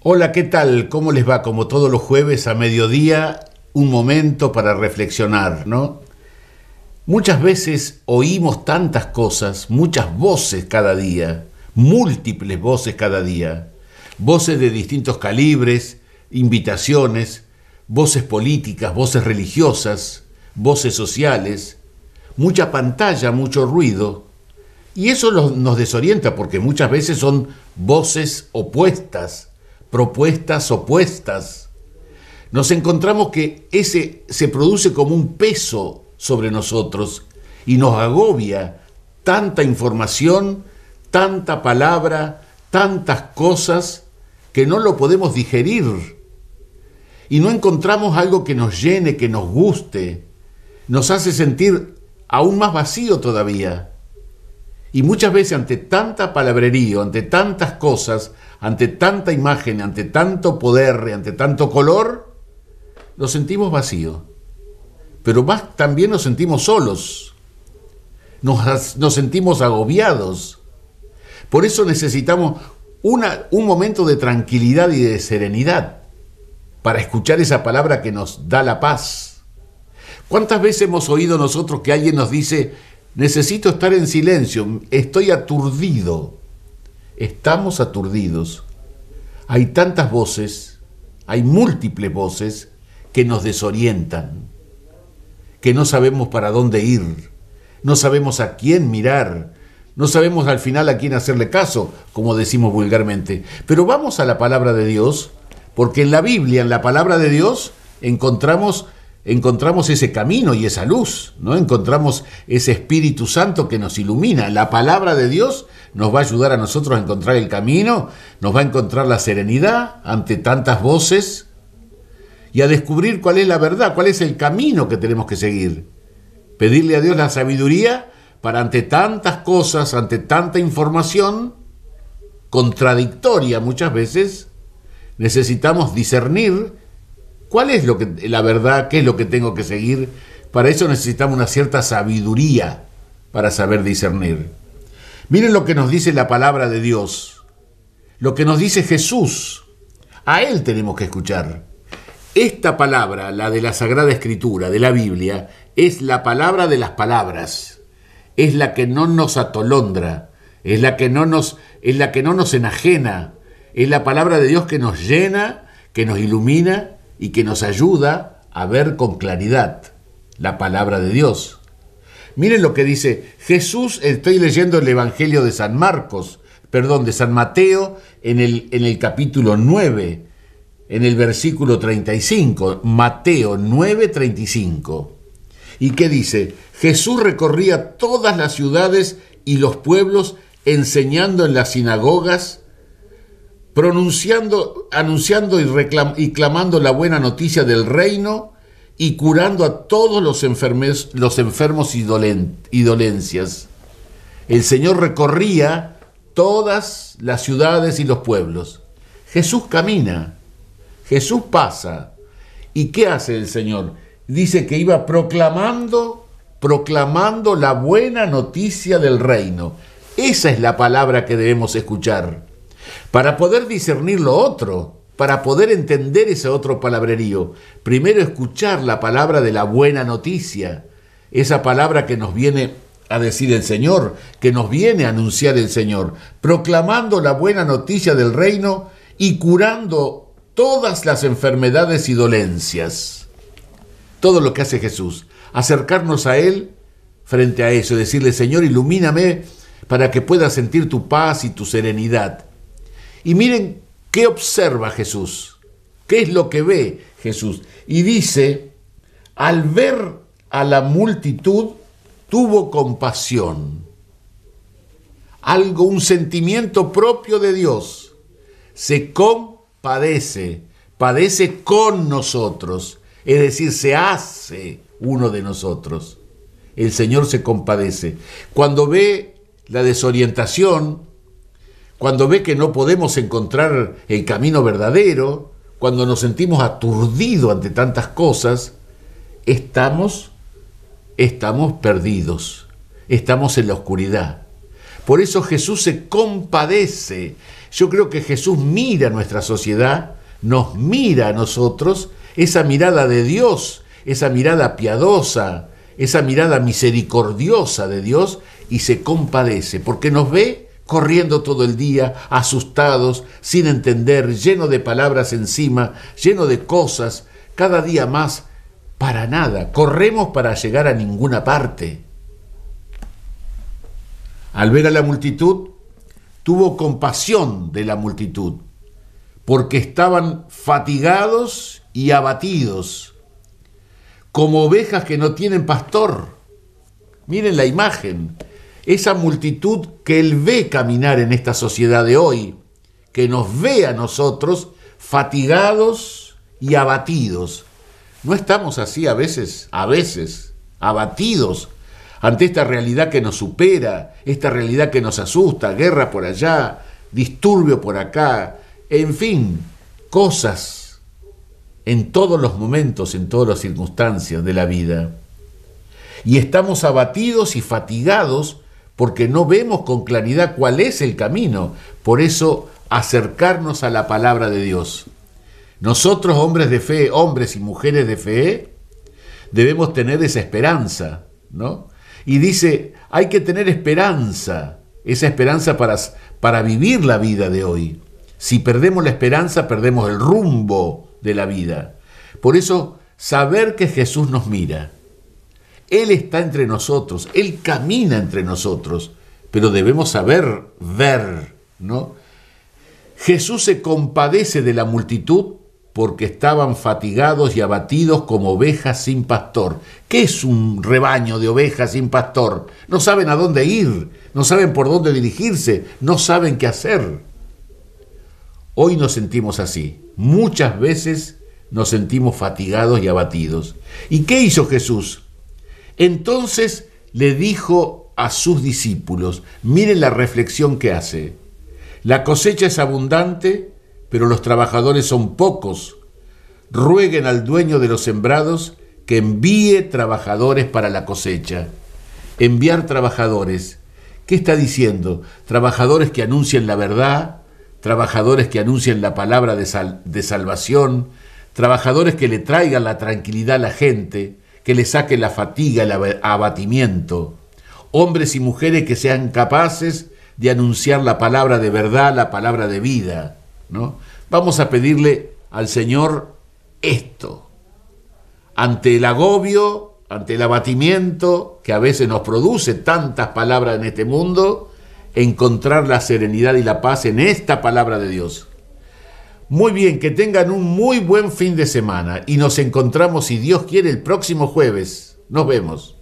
Hola, ¿qué tal? ¿Cómo les va? Como todos los jueves a mediodía, un momento para reflexionar, ¿no? Muchas veces oímos tantas cosas, muchas voces cada día, múltiples voces cada día, voces de distintos calibres, invitaciones, voces políticas, voces religiosas, voces sociales, mucha pantalla, mucho ruido, y eso nos desorienta porque muchas veces son voces opuestas propuestas opuestas, nos encontramos que ese se produce como un peso sobre nosotros y nos agobia tanta información, tanta palabra, tantas cosas que no lo podemos digerir y no encontramos algo que nos llene, que nos guste, nos hace sentir aún más vacío todavía. Y muchas veces ante tanta palabrería, ante tantas cosas, ante tanta imagen, ante tanto poder, ante tanto color, nos sentimos vacíos. Pero más también nos sentimos solos. Nos, sentimos agobiados. Por eso necesitamos un momento de tranquilidad y de serenidad para escuchar esa palabra que nos da la paz. ¿Cuántas veces hemos oído nosotros que alguien nos dice, Necesito estar en silencio, estoy aturdido. Estamos aturdidos. Hay tantas voces, hay múltiples voces que nos desorientan, que no sabemos para dónde ir, no sabemos a quién mirar, no sabemos al final a quién hacerle caso, como decimos vulgarmente. Pero vamos a la palabra de Dios, porque en la Biblia, en la palabra de Dios, encontramos encontramos ese camino y esa luz, ¿no? Encontramos ese Espíritu Santo que nos ilumina. La palabra de Dios nos va a ayudar a nosotros a encontrar el camino, nos va a encontrar la serenidad ante tantas voces y a descubrir cuál es la verdad, cuál es el camino que tenemos que seguir. Pedirle a Dios la sabiduría para ante tantas cosas, ante tanta información contradictoria muchas veces, necesitamos discernir ¿Cuál es lo que, la verdad? ¿Qué es lo que tengo que seguir? Para eso necesitamos una cierta sabiduría para saber discernir. Miren lo que nos dice la palabra de Dios, lo que nos dice Jesús. A Él tenemos que escuchar. Esta palabra, la de la Sagrada Escritura, de la Biblia, es la palabra de las palabras. Es la que no nos atolondra, es la que no nos, es la que no nos enajena, es la palabra de Dios que nos llena, que nos ilumina y que nos ayuda a ver con claridad la palabra de Dios. Miren lo que dice Jesús, estoy leyendo el Evangelio de San Marcos, perdón, de San Mateo en el, en el capítulo 9, en el versículo 35, Mateo 9, 35. ¿Y qué dice? Jesús recorría todas las ciudades y los pueblos enseñando en las sinagogas pronunciando, anunciando y, reclam clamando la buena noticia del reino y curando a todos los, los enfermos y, y dolencias. El Señor recorría todas las ciudades y los pueblos. Jesús camina, Jesús pasa. ¿Y qué hace el Señor? Dice que iba proclamando, proclamando la buena noticia del reino. Esa es la palabra que debemos escuchar para poder discernir lo otro, para poder entender ese otro palabrerío. Primero escuchar la palabra de la buena noticia, esa palabra que nos viene a decir el Señor, que nos viene a anunciar el Señor, proclamando la buena noticia del reino y curando todas las enfermedades y dolencias. Todo lo que hace Jesús, acercarnos a Él frente a eso, decirle, Señor, ilumíname para que pueda sentir tu paz y tu serenidad. Y miren qué observa Jesús, qué es lo que ve Jesús. Y dice, al ver a la multitud, tuvo compasión. Algo, un sentimiento propio de Dios. Se compadece, padece con nosotros. Es decir, se hace uno de nosotros. El Señor se compadece. Cuando ve la desorientación, cuando ve que no podemos encontrar el camino verdadero, cuando nos sentimos aturdidos ante tantas cosas, estamos, estamos perdidos, estamos en la oscuridad. Por eso Jesús se compadece. Yo creo que Jesús mira nuestra sociedad, nos mira a nosotros, esa mirada de Dios, esa mirada piadosa, esa mirada misericordiosa de Dios, y se compadece, porque nos ve corriendo todo el día, asustados, sin entender, lleno de palabras encima, lleno de cosas, cada día más, para nada, corremos para llegar a ninguna parte. Al ver a la multitud, tuvo compasión de la multitud, porque estaban fatigados y abatidos, como ovejas que no tienen pastor. Miren la imagen, esa multitud que Él ve caminar en esta sociedad de hoy, que nos ve a nosotros fatigados y abatidos. ¿No estamos así a veces, a veces, abatidos ante esta realidad que nos supera, esta realidad que nos asusta, guerra por allá, disturbio por acá, en fin, cosas en todos los momentos, en todas las circunstancias de la vida? Y estamos abatidos y fatigados porque no vemos con claridad cuál es el camino. Por eso, acercarnos a la palabra de Dios. Nosotros, hombres de fe, hombres y mujeres de fe, debemos tener esa esperanza, ¿no? Y dice, hay que tener esperanza, esa esperanza para, para vivir la vida de hoy. Si perdemos la esperanza, perdemos el rumbo de la vida. Por eso, saber que Jesús nos mira, él está entre nosotros, Él camina entre nosotros, pero debemos saber ver, ¿no? Jesús se compadece de la multitud porque estaban fatigados y abatidos como ovejas sin pastor. ¿Qué es un rebaño de ovejas sin pastor? No saben a dónde ir, no saben por dónde dirigirse, no saben qué hacer. Hoy nos sentimos así. Muchas veces nos sentimos fatigados y abatidos. ¿Y qué hizo Jesús? Entonces le dijo a sus discípulos, miren la reflexión que hace, la cosecha es abundante, pero los trabajadores son pocos. Rueguen al dueño de los sembrados que envíe trabajadores para la cosecha. Enviar trabajadores. ¿Qué está diciendo? Trabajadores que anuncien la verdad, trabajadores que anuncien la palabra de, de salvación, trabajadores que le traigan la tranquilidad a la gente, que le saque la fatiga, el abatimiento. Hombres y mujeres que sean capaces de anunciar la palabra de verdad, la palabra de vida. ¿no? Vamos a pedirle al Señor esto. Ante el agobio, ante el abatimiento que a veces nos produce tantas palabras en este mundo, encontrar la serenidad y la paz en esta palabra de Dios. Muy bien, que tengan un muy buen fin de semana y nos encontramos, si Dios quiere, el próximo jueves. Nos vemos.